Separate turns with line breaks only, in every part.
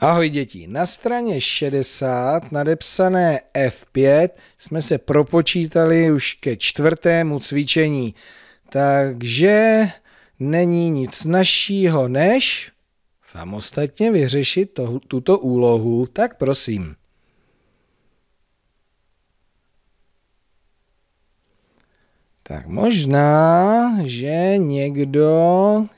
Ahoj děti, na straně 60 nadepsané F5 jsme se propočítali už ke čtvrtému cvičení, takže není nic našího než samostatně vyřešit to, tuto úlohu, tak prosím. Tak možná, že někdo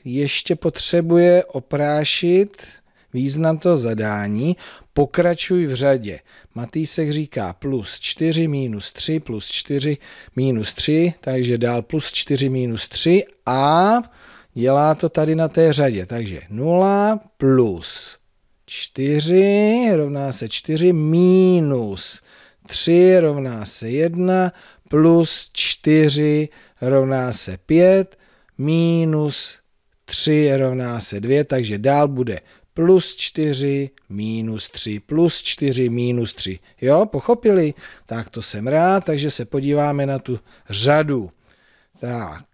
ještě potřebuje oprášit Význam toho zadání, pokračuj v řadě. Matýsek říká plus 4, minus 3, plus 4, minus 3, takže dál plus 4, minus 3 a dělá to tady na té řadě. Takže 0 plus 4 rovná se 4 minus 3 rovná se 1 plus 4 rovná se 5 minus 3 rovná se 2, takže dál bude plus 4, minus 3, plus 4, minus 3. Jo, pochopili? Tak to jsem rád, takže se podíváme na tu řadu. Tak,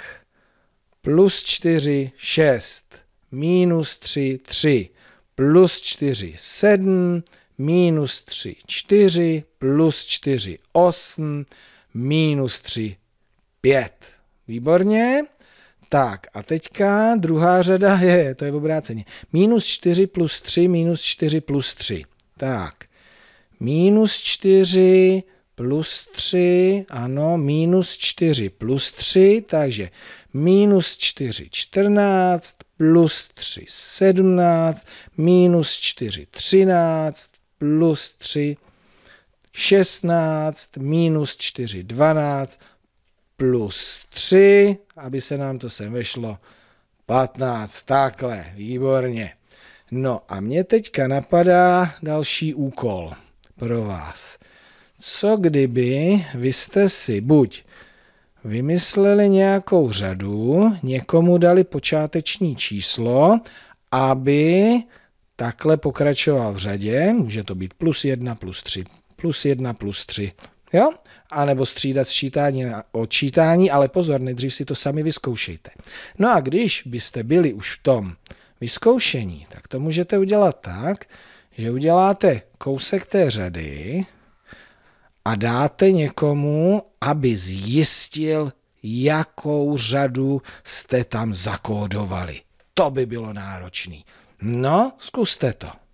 plus 4, 6, minus 3, 3, plus 4, 7, minus 3, 4, plus 4, 8, minus 3, 5. Výborně. Tak a teďka druhá řada je, to je v obráceně, minus 4 plus 3, minus 4 plus 3. Tak, minus 4 plus 3, ano, minus 4 plus 3, takže minus 4 14, plus 3 17, minus 4 13, plus 3 16, minus 4 12, plus 3, aby se nám to sem vešlo 15, takhle, výborně. No a mě teďka napadá další úkol pro vás. Co kdyby vy jste si buď vymysleli nějakou řadu, někomu dali počáteční číslo, aby takhle pokračoval v řadě, může to být plus 1, plus 3, plus 1, plus 3, Jo? A nebo střídat sčítání na odčítání, ale pozor, nejdřív si to sami vyzkoušejte. No a když byste byli už v tom vyzkoušení, tak to můžete udělat tak, že uděláte kousek té řady a dáte někomu, aby zjistil, jakou řadu jste tam zakódovali. To by bylo náročný. No, zkuste to.